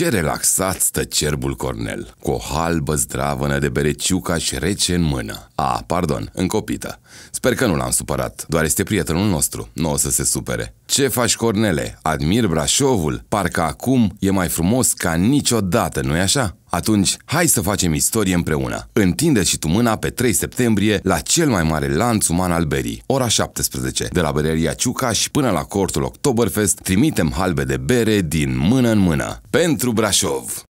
Ce relaxat stă cerbul Cornel, cu o halbă zdravănă de bereciuca și rece în mână. A, pardon, în copită. Sper că nu l-am supărat, doar este prietenul nostru, nu o să se supere. Ce faci, Cornele? Admir Brașovul? Parcă acum e mai frumos ca niciodată, nu-i așa? Atunci, hai să facem istorie împreună. Întinde și tu mâna pe 3 septembrie la cel mai mare lanț uman al berii, ora 17. De la Bereria și până la cortul Oktoberfest, trimitem halbe de bere din mână în mână. Pentru Brașov!